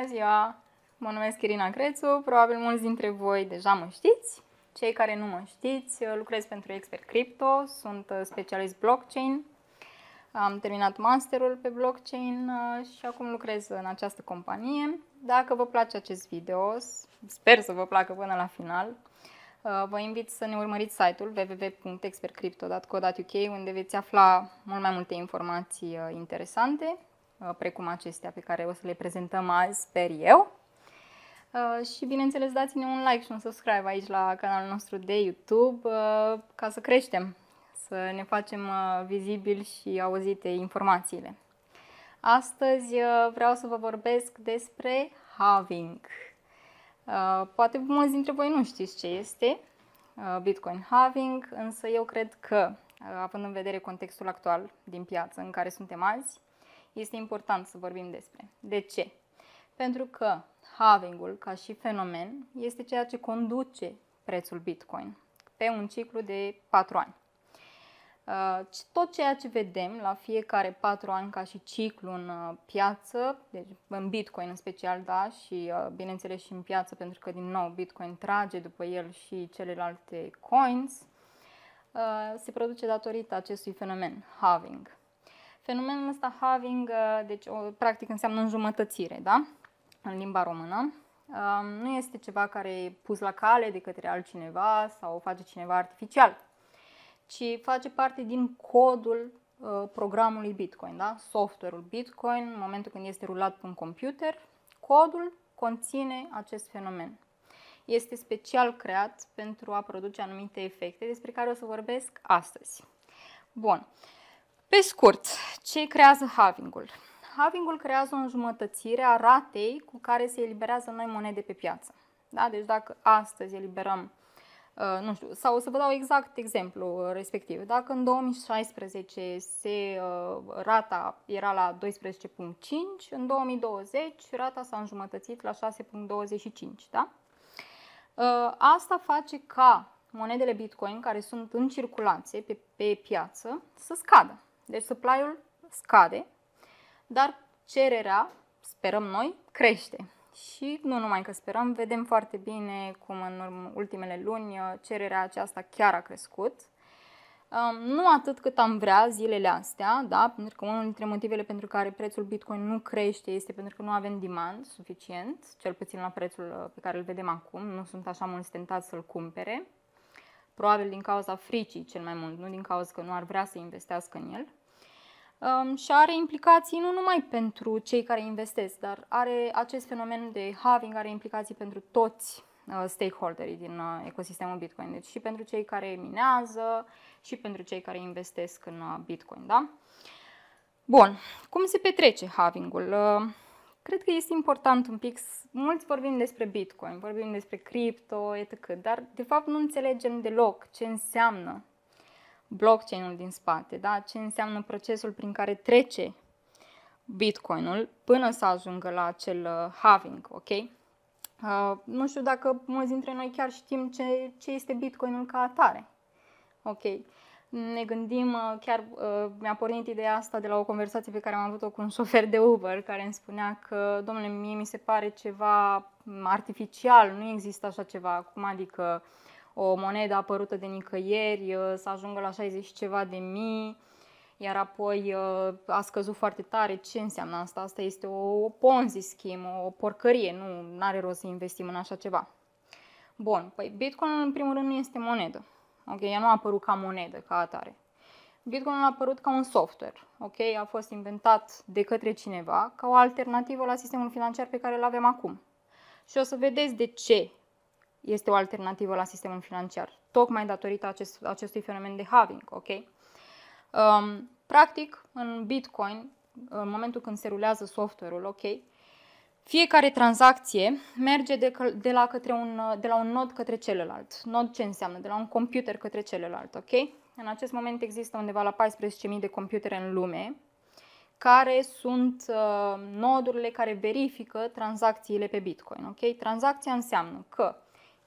Bună ziua! Mă numesc Irina Crețu, probabil mulți dintre voi deja mă știți. Cei care nu mă știți, lucrez pentru Expert Crypto, sunt uh, specialist blockchain, am terminat masterul pe blockchain uh, și acum lucrez în această companie. Dacă vă place acest video, sper să vă placă până la final, uh, vă invit să ne urmăriți site-ul www.expertcrypto.co.uk unde veți afla mult mai multe informații interesante Uh, precum acestea pe care o să le prezentăm azi, sper eu. Uh, și bineînțeles dați-ne un like și un subscribe aici la canalul nostru de YouTube uh, ca să creștem, să ne facem vizibili și auzite informațiile. Astăzi vreau să vă vorbesc despre having. Poate mulți dintre voi nu știți ce este Bitcoin having, însă eu cred că, având în vedere contextul actual din piață în care suntem azi, este important să vorbim despre. De ce? Pentru că having-ul ca și fenomen este ceea ce conduce prețul Bitcoin pe un ciclu de 4 ani. Uh, tot ceea ce vedem la fiecare 4 ani ca și ciclu în uh, piață, deci în Bitcoin în special, da, și uh, bineînțeles și în piață, pentru că din nou Bitcoin trage după el și celelalte coins, se produce datorită acestui fenomen, having. Fenomenul ăsta having, uh, deci o, practic înseamnă înjumătățire, da? În limba română. Um, nu este ceva care e pus la cale de către altcineva sau o face cineva artificial, ci face parte din codul uh, programului Bitcoin, da? software-ul Bitcoin, în momentul când este rulat pe un computer, codul conține acest fenomen. Este special creat pentru a produce anumite efecte despre care o să vorbesc astăzi. Bun. Uh, pe scurt, ce creează halvingul? Halvingul creează o înjumătățire a ratei cu care se eliberează noi monede pe piață. Da? Deci dacă astăzi eliberăm, uh, nu știu, sau o să vă dau exact exemplu uh, respectiv. Dacă în 2016 se, uh, rata era la 12.5, în 2020 rata s-a înjumătățit la 6.25. Da? Asta face ca monedele Bitcoin care sunt în circulație pe, pe piață să scadă. Deci supply-ul scade, dar cererea, sperăm noi, crește. Și nu numai că sperăm, vedem foarte bine cum în ultimele luni uh, cererea aceasta chiar a crescut. Um, nu atât cât am vrea zilele astea, da? pentru că unul dintre motivele pentru care prețul Bitcoin nu crește este pentru că nu avem demand suficient, cel puțin la prețul uh, pe care îl vedem acum, nu sunt așa mulți tentați să-l cumpere, probabil din cauza fricii cel mai mult, nu din cauza că nu ar vrea să investească în el um, și are implicații nu numai pentru cei care investesc, dar are acest fenomen de having are implicații pentru toți uh, stakeholderii din uh, ecosistemul Bitcoin, deci și pentru cei care minează și pentru cei care investesc în uh, Bitcoin, da? Bun, cum se petrece havingul? Uh, cred că este important un pic, mulți vorbim despre Bitcoin, vorbim despre cripto, etc., dar de fapt nu înțelegem deloc ce înseamnă blockchain-ul din spate, da? ce înseamnă procesul prin care trece Bitcoinul până să ajungă la acel uh, halving, ok? Uh, nu știu dacă mulți dintre noi chiar știm ce, ce este Bitcoinul ca atare. Ok. Ne gândim, uh, chiar uh, mi-a pornit ideea asta de la o conversație pe care am avut-o cu un șofer de Uber care îmi spunea că, domnule, mie mi se pare ceva artificial, nu există așa ceva, cum adică uh, o monedă apărută de nicăieri uh, să ajungă la 60 ceva de mii, iar apoi uh, a scăzut foarte tare. Ce înseamnă asta? Asta este o, o ponzi schimb, o porcărie, nu are rost să investim în așa ceva. Bun, păi Bitcoin în primul rând nu este monedă. Ok, ea nu a apărut ca monedă, ca atare. Bitcoin a apărut ca un software, ok? A fost inventat de către cineva ca o alternativă la sistemul financiar pe care îl avem acum. Și o să vedeți de ce este o alternativă la sistemul financiar, tocmai datorită acest, acestui fenomen de halving, ok? Um, practic, în Bitcoin, în momentul când se rulează software-ul, ok, fiecare tranzacție merge de, de, la către un, de la un nod către celălalt. Nod ce înseamnă? De la un computer către celălalt, ok? În acest moment există undeva la 14.000 de computere în lume, care sunt uh, nodurile care verifică tranzacțiile pe Bitcoin. Ok? Tranzacția înseamnă că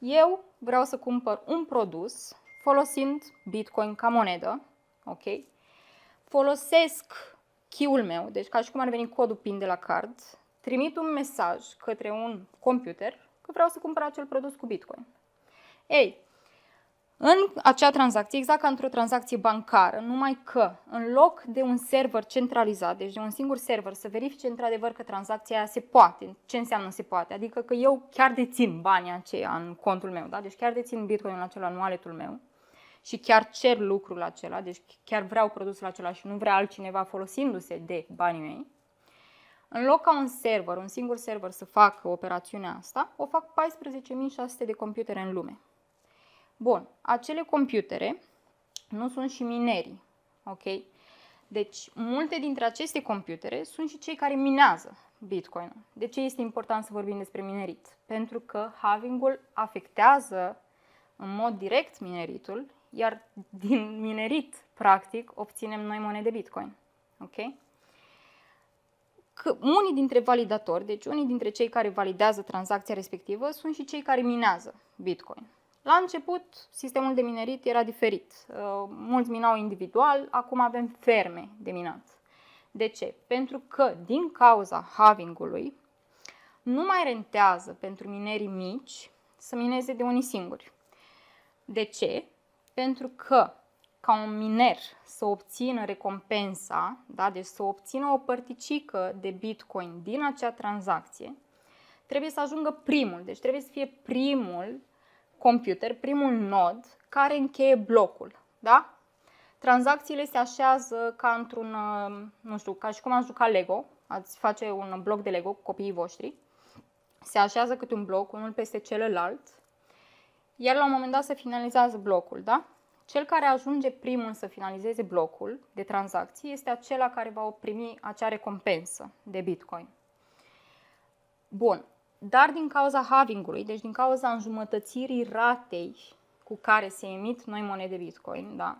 eu vreau să cumpăr un produs folosind Bitcoin ca monedă, ok? Folosesc chiul meu, deci ca și cum ar veni codul PIN de la card, trimit un mesaj către un computer că vreau să cumpăr acel produs cu Bitcoin. Ei, în acea tranzacție, exact ca într-o tranzacție bancară, numai că în loc de un server centralizat, deci de un singur server, să verifice într-adevăr că tranzacția aia se poate. Ce înseamnă se poate? Adică că eu chiar dețin banii aceia în contul meu, da? deci chiar dețin bitcoinul acela în wallet meu și chiar cer lucrul acela, deci chiar vreau produsul acela și nu vrea altcineva folosindu-se de banii mei, în loc ca un server, un singur server să facă operațiunea asta, o fac 14.600 de computere în lume. Bun, acele computere nu sunt și minerii, ok? Deci, multe dintre aceste computere sunt și cei care minează bitcoin -ul. De ce este important să vorbim despre minerit? Pentru că having afectează în mod direct mineritul, iar din minerit, practic, obținem noi monede bitcoin. Ok? Că unii dintre validatori, deci unii dintre cei care validează tranzacția respectivă, sunt și cei care minează bitcoin. La început, sistemul de minerit era diferit. Uh, mulți minau individual, acum avem ferme de minat. De ce? Pentru că, din cauza halvingului, nu mai rentează pentru minerii mici să mineze de unii singuri. De ce? Pentru că ca un miner să obțină recompensa, da, deci să obțină o părticică de bitcoin din acea tranzacție, trebuie să ajungă primul, deci trebuie să fie primul computer primul nod care încheie blocul, da? Tranzacțiile se așează ca într-un, uh, nu știu, ca și cum ați juca Lego, ați face un bloc de Lego cu copiii voștri, se așează câte un bloc, unul peste celălalt, iar la un moment dat se finalizează blocul, da? Cel care ajunge primul să finalizeze blocul de tranzacții este acela care va primi acea recompensă de Bitcoin. Bun, dar din cauza havingului, deci din cauza înjumătățirii ratei cu care se emit noi monede Bitcoin, da,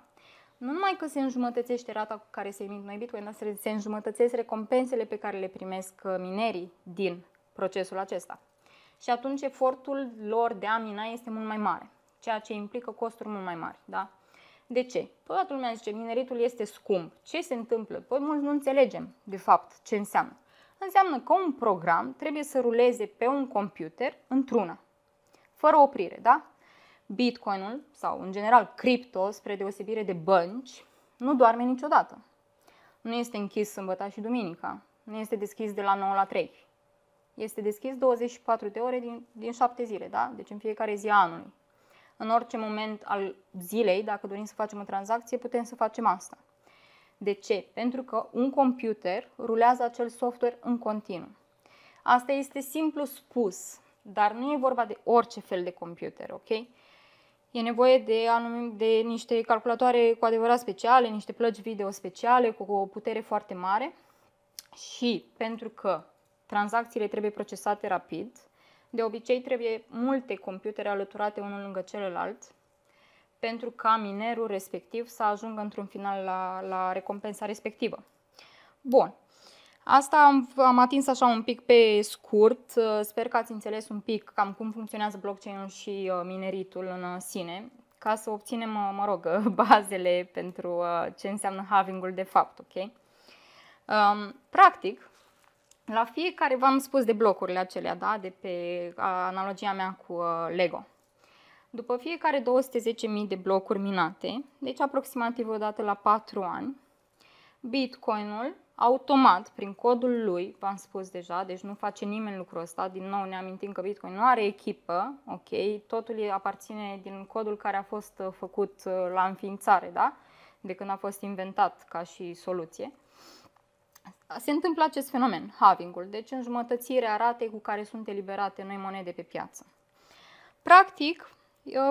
nu numai că se înjumătățește rata cu care se emit noi Bitcoin, dar se înjumătățesc recompensele pe care le primesc uh, minerii din procesul acesta. Și atunci efortul lor de a mina este mult mai mare, ceea ce implică costuri mult mai mari. Da? De ce? Păi toată lumea zice, mineritul este scump. Ce se întâmplă? Păi mulți nu înțelegem, de fapt, ce înseamnă înseamnă că un program trebuie să ruleze pe un computer într-una, fără oprire, da? Bitcoinul sau în general cripto, spre deosebire de bănci, nu doarme niciodată. Nu este închis sâmbătă și duminica, nu este deschis de la 9 la 3. Este deschis 24 de ore din, din 7 zile, da? Deci în fiecare zi a anului. În orice moment al zilei, dacă dorim să facem o tranzacție, putem să facem asta. De ce? Pentru că un computer rulează acel software în continuu. Asta este simplu spus, dar nu e vorba de orice fel de computer, ok? E nevoie de, anum- de niște calculatoare cu adevărat speciale, niște plăci video speciale cu o putere foarte mare și pentru că tranzacțiile trebuie procesate rapid, de obicei trebuie multe computere alăturate unul lângă celălalt pentru ca minerul respectiv să ajungă într-un final la, la recompensa respectivă. Bun. Asta am, am atins așa un pic pe scurt. Sper că ați înțeles un pic cam cum funcționează blockchain-ul și uh, mineritul în uh, sine, ca să obținem, uh, mă rog, bazele pentru ce înseamnă having-ul de fapt, ok? Um, practic, la fiecare v-am spus de blocurile acelea, da, de pe analogia mea cu Lego. După fiecare 210.000 de blocuri minate, deci aproximativ o dată la 4 ani, Bitcoinul automat, prin codul lui, v-am spus deja, deci nu face nimeni lucrul ăsta, din nou ne amintim că Bitcoin nu are echipă, ok, totul aparține din codul care a fost uh, făcut uh, la înființare, da? de când a fost inventat ca și soluție. Se întâmplă acest fenomen, having-ul, deci înjumătățirea ratei cu care sunt eliberate noi monede pe piață. Practic,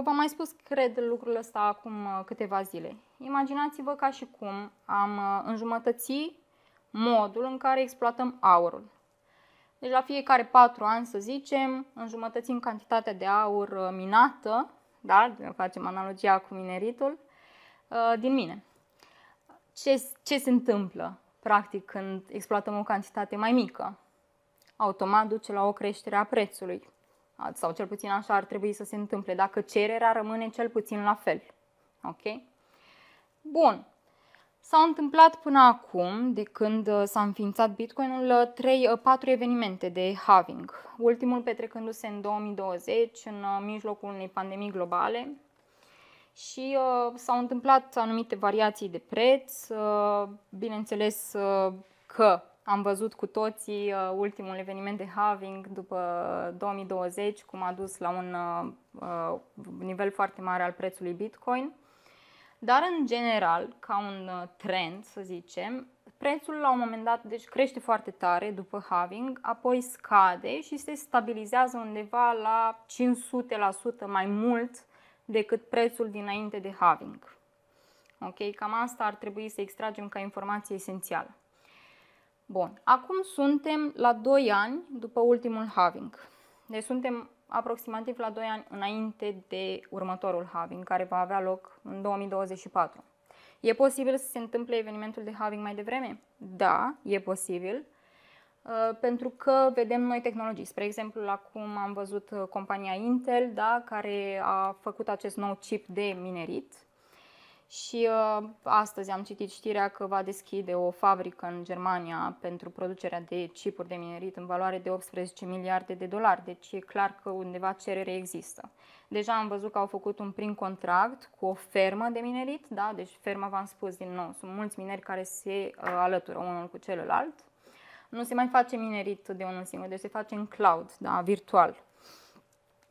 V-am mai spus, cred, lucrul ăsta acum uh, câteva zile. Imaginați-vă ca și cum am uh, înjumătăți modul în care exploatăm aurul. Deci la fiecare patru ani, să zicem, înjumătățim cantitatea de aur uh, minată, da? facem analogia cu mineritul, din mine. Ce, ce se întâmplă, practic, când exploatăm o cantitate mai mică? Automat duce la o creștere a prețului sau cel puțin așa ar trebui să se întâmple, dacă cererea rămâne cel puțin la fel. Ok? Bun. S-au întâmplat până acum, de când uh, s-a înființat Bitcoinul, 3, uh, 4 uh, evenimente de halving. Ultimul petrecându-se în 2020, în mijlocul unei pandemii globale, și uh, s-au întâmplat anumite variații de preț. Uh, bineînțeles uh, că am văzut cu toții uh, ultimul eveniment de halving după 2020, uh, cum a dus la un uh, nivel foarte mare al prețului Bitcoin. Dar, în general, ca un trend, să zicem, prețul la un moment dat deci crește foarte tare după halving, apoi scade și se stabilizează undeva la 500% mai mult decât prețul dinainte de halving. Ok, cam asta ar trebui să extragem ca informație esențială. Bun, acum suntem la 2 ani după ultimul halving. Deci suntem aproximativ la 2 ani înainte de următorul halving, care va avea loc în 2024. E posibil să se întâmple evenimentul de halving mai devreme? Da, e posibil, uh, pentru că vedem noi tehnologii. Spre exemplu, acum am văzut uh, compania Intel, da, care a făcut acest nou chip de minerit, și uh, astăzi am citit știrea că va deschide o fabrică în Germania pentru producerea de chipuri de minerit în valoare de 18 miliarde de dolari, deci e clar că undeva cerere există. Deja am văzut că au făcut un prim contract cu o fermă de minerit, da? deci ferma v-am spus din nou, sunt mulți mineri care se uh, alătură unul cu celălalt. Nu se mai face minerit de unul singur, deci se face în cloud, da? virtual.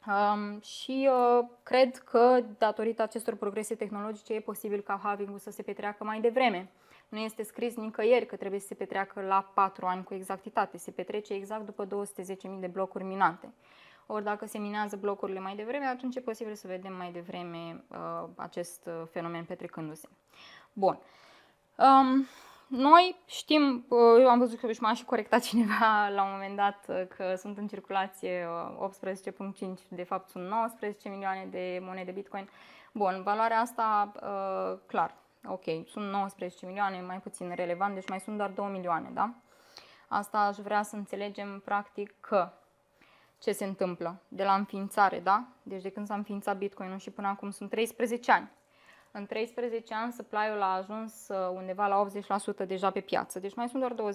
Um, și uh, cred că, datorită acestor progrese tehnologice, e posibil ca having să se petreacă mai devreme. Nu este scris nicăieri că trebuie să se petreacă la 4 ani cu exactitate. Se petrece exact după 210.000 de blocuri minante. Ori dacă se minează blocurile mai devreme, atunci e posibil să vedem mai devreme uh, acest uh, fenomen petrecându-se. Bun. Um, noi știm, uh, eu am văzut că m-a și corectat cineva la un moment dat uh, că sunt în circulație 18.5, uh, de fapt sunt 19 milioane de monede Bitcoin. Bun, valoarea asta, clar, ok, sunt 19 milioane, mai puțin relevant, deci mai sunt doar 2 milioane, da? Asta aș vrea să înțelegem practic că ce se întâmplă de la înființare, da? Deci de când s-a înființat Bitcoin și până acum sunt 13 ani. În 13 ani supply-ul a ajuns uh, undeva la 80% deja pe piață, deci mai sunt doar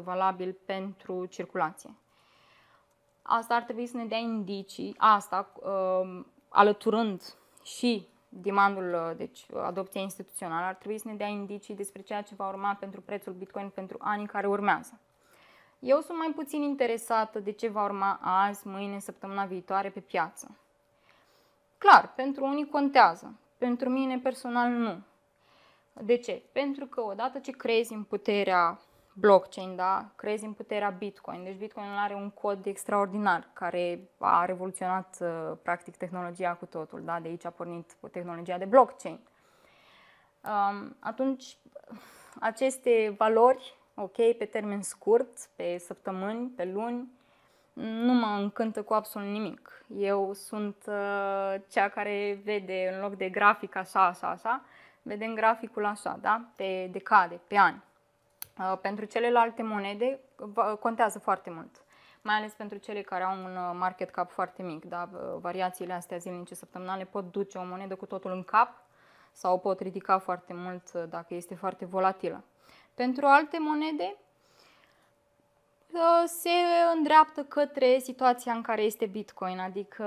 20% valabil pentru circulație. Asta ar trebui să ne dea indicii, asta um, alăturând și demandul, uh, deci uh, adopția instituțională, ar trebui să ne dea indicii despre ceea ce va urma pentru prețul Bitcoin pentru anii care urmează. Eu sunt mai puțin interesată de ce va urma azi, mâine, săptămâna viitoare pe piață. Clar, pentru unii contează. Pentru mine personal nu. De ce? Pentru că odată ce crezi în puterea blockchain, da? crezi în puterea Bitcoin. Deci Bitcoin are un cod extraordinar care a revoluționat uh, practic tehnologia cu totul. Da? De aici a pornit tehnologia de blockchain. Um, atunci, aceste valori, ok, pe termen scurt, pe săptămâni, pe luni, nu mă încântă cu absolut nimic. Eu sunt uh, cea care vede în loc de grafic așa, așa, așa, vedem graficul așa, da? Pe decade, pe ani. Uh, pentru celelalte monede uh, contează foarte mult. Mai ales pentru cele care au un uh, market cap foarte mic, da? Variațiile astea zilnice, săptămânale pot duce o monedă cu totul în cap sau pot ridica foarte mult uh, dacă este foarte volatilă. Pentru alte monede, se îndreaptă către situația în care este Bitcoin, adică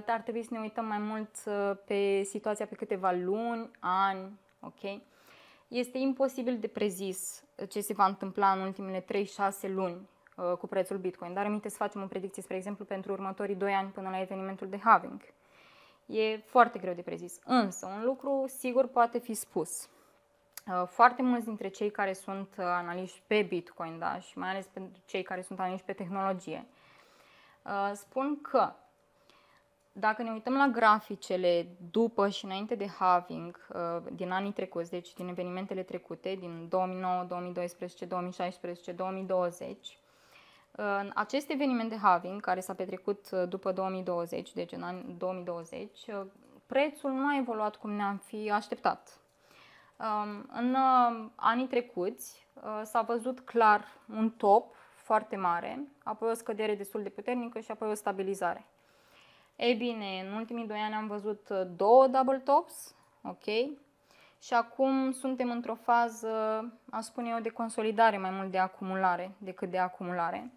uh, ar trebui să ne uităm mai mult uh, pe situația pe câteva luni, ani, ok? Este imposibil de prezis ce se va întâmpla în ultimele 3-6 luni uh, cu prețul Bitcoin, dar aminte să facem o predicție, spre exemplu, pentru următorii 2 ani până la evenimentul de halving. E foarte greu de prezis, însă un lucru sigur poate fi spus – Uh, foarte mulți dintre cei care sunt uh, analiști pe Bitcoin, da, și mai ales pentru cei care sunt analiști pe tehnologie, uh, spun că dacă ne uităm la graficele după și înainte de halving din anii trecuți, deci din evenimentele trecute, din 2009, 2012, 2016, 2020, acest eveniment de halving care s-a petrecut după 2020, deci în anii 2020, prețul nu a evoluat cum ne-am fi așteptat Um, în um, anii trecuți uh, s-a văzut clar un top foarte mare, apoi o scădere destul de puternică și apoi o stabilizare. Ei bine, în ultimii doi ani am văzut uh, două double tops, ok? Și acum suntem într-o fază, a spune eu, de consolidare mai mult de acumulare decât de acumulare.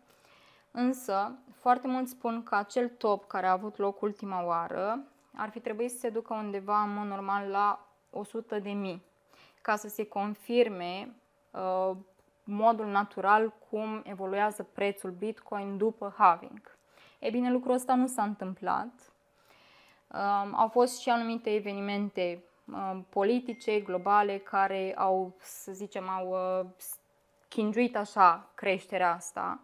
Însă, foarte mulți spun că acel top care a avut loc ultima oară ar fi trebuit să se ducă undeva, în mod normal, la 100 de mii ca să se confirme uh, modul natural cum evoluează prețul Bitcoin după halving. E bine, lucrul ăsta nu s-a întâmplat. Um, au fost și anumite evenimente um, politice, globale, care au, să zicem, au uh, chingiuit așa creșterea asta.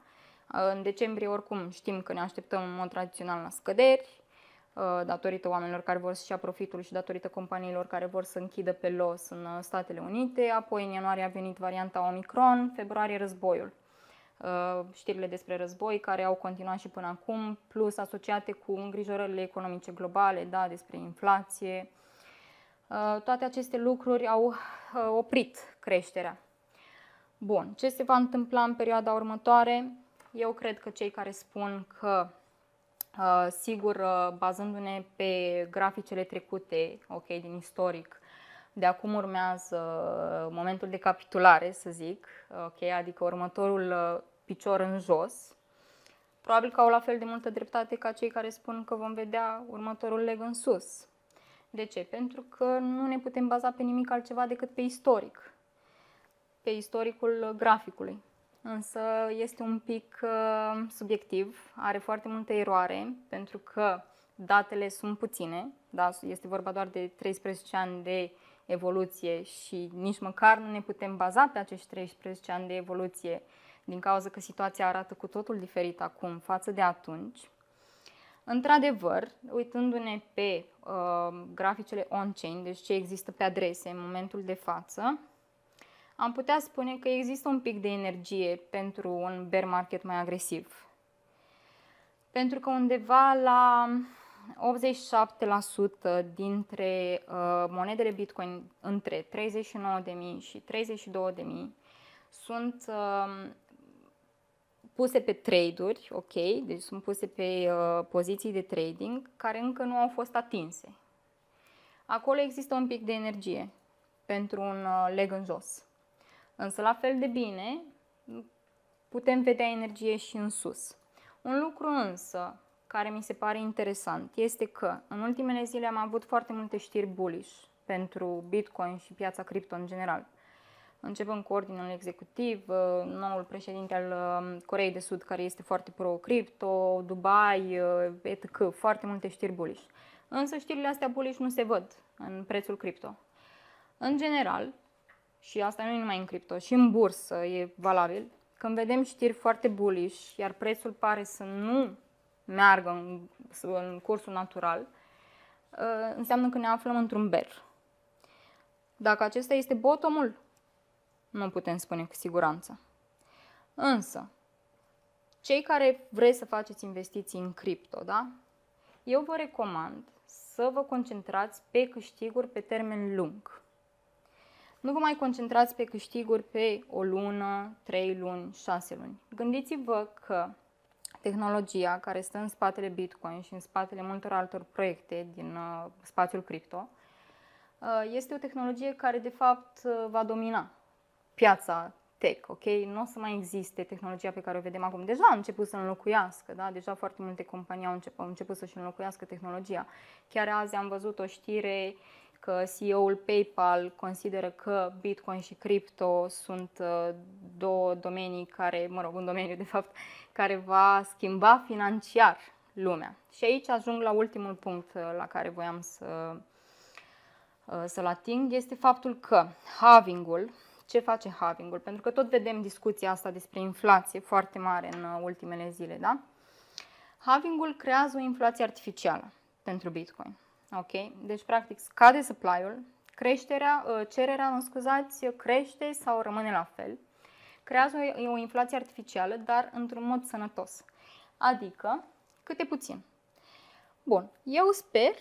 Uh, în decembrie, oricum, știm că ne așteptăm în mod tradițional la scăderi, Uh, datorită oamenilor care vor să-și ia profitul și datorită companiilor care vor să închidă pe los în uh, Statele Unite. Apoi în ianuarie a venit varianta Omicron, februarie războiul. Uh, știrile despre război care au continuat și până acum, plus asociate cu îngrijorările economice globale, da, despre inflație. Toate aceste lucruri au oprit creșterea. Bun, ce se va întâmpla în perioada următoare? Eu cred că cei care spun că Uh, sigur, uh, bazându-ne pe graficele trecute, ok, din istoric, de acum urmează uh, momentul de capitulare, să zic, ok, adică următorul picior în jos. Probabil că au la fel de multă dreptate ca cei care spun că vom vedea următorul leg în sus. De ce? Pentru că nu ne putem baza pe nimic altceva decât pe istoric, pe istoricul graficului însă este un pic uh, subiectiv, are foarte multă eroare, pentru că datele sunt puține, da? este vorba doar de 13 ani de evoluție și nici măcar nu ne putem baza pe acești 13 ani de evoluție din cauza că situația arată cu totul diferit acum față de atunci. Într-adevăr, uitându-ne pe uh, graficele on-chain, deci ce există pe adrese în momentul de față, am putea spune că există un pic de energie pentru un bear market mai agresiv. Pentru că undeva la 87% dintre uh, monedele Bitcoin între 39.000 și 32.000 sunt um, puse pe trade-uri, ok, deci sunt puse pe uh, poziții de trading care încă nu au fost atinse. Acolo există un pic de energie pentru un uh, leg în jos. Însă la fel de bine putem vedea energie și în sus. Un lucru însă care mi se pare interesant este că în ultimele zile am avut foarte multe știri bullish pentru Bitcoin și piața cripto în general. Începând cu ordinul executiv, uh, noul președinte al um, Coreei de Sud care este foarte pro-cripto, Dubai, uh, etc. Foarte multe știri bullish. Însă știrile astea bullish nu se văd în prețul cripto. În general, și asta nu e numai în cripto, și în bursă e valabil, când vedem știri foarte bullish, iar prețul pare să nu meargă în, în cursul natural, uh, înseamnă că ne aflăm într-un bear. Dacă acesta este bottomul, nu putem spune cu siguranță. Însă, cei care vreți să faceți investiții în cripto, da? Eu vă recomand să vă concentrați pe câștiguri pe termen lung. Nu vă mai concentrați pe câștiguri pe o lună, trei luni, șase luni. Gândiți-vă că tehnologia care stă în spatele Bitcoin și în spatele multor altor proiecte din uh, spațiul cripto uh, este o tehnologie care de fapt uh, va domina piața tech, ok? Nu o să mai existe tehnologia pe care o vedem acum. Deja a început să înlocuiască, da? Deja foarte multe companii au început, au început să-și înlocuiască tehnologia. Chiar azi am văzut o știre uh, că CEO-ul PayPal consideră că Bitcoin și cripto sunt uh, două domenii care, mă rog, un domeniu de fapt, care va schimba financiar lumea. Și aici ajung la ultimul punct uh, la care voiam să, uh, să-l ating, este faptul că havingul, ce face havingul? Pentru că tot vedem discuția asta despre inflație foarte mare în ultimele zile, da? Havingul creează o inflație artificială pentru Bitcoin. Ok? Deci, practic, scade supply-ul, creșterea, uh, cererea, mă scuzați, crește sau rămâne la fel. Creează o, inflație artificială, dar într-un mod sănătos. Adică, câte puțin. Bun, eu sper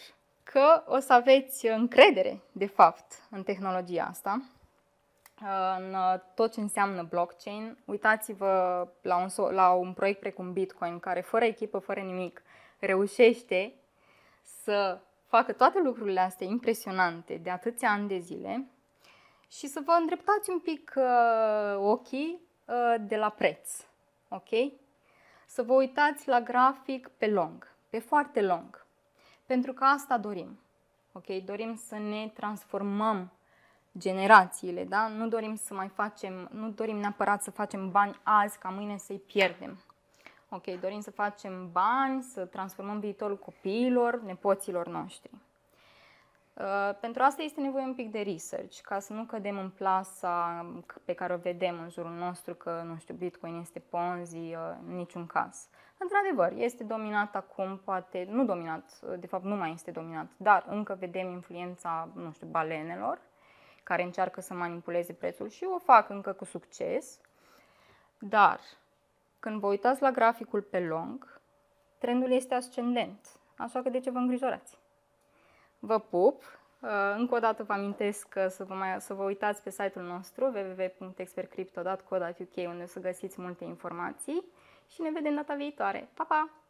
că o să aveți încredere, de fapt, în tehnologia asta, uh, în uh, tot ce înseamnă blockchain. Uitați-vă la un, la un proiect precum Bitcoin, care fără echipă, fără nimic, reușește să facă toate lucrurile astea impresionante de atâția ani de zile și să vă îndreptați un pic uh, ochii uh, de la preț, ok? Să vă uitați la grafic pe lung, pe foarte lung, pentru că asta dorim, ok? Dorim să ne transformăm generațiile, da? Nu dorim să mai facem, nu dorim neapărat să facem bani azi ca mâine să-i pierdem, ok, dorim să facem bani, să transformăm viitorul copiilor, nepoților noștri. Uh, pentru asta este nevoie un pic de research, ca să nu cădem în plasa pe care o vedem în jurul nostru, că, nu știu, Bitcoin este ponzi, uh, în niciun caz. Într-adevăr, este dominat acum, poate, nu dominat, uh, de fapt nu mai este dominat, dar încă vedem influența, nu știu, balenelor, care încearcă să manipuleze prețul și o fac încă cu succes. Dar când vă uitați la graficul pe long, trendul este ascendent, așa că de ce vă îngrijorați? Vă pup! Uh, încă o dată vă amintesc să vă, mai, să vă uitați pe site-ul nostru www.expertcrypto.co.uk unde o să găsiți multe informații și ne vedem data viitoare. Pa, pa!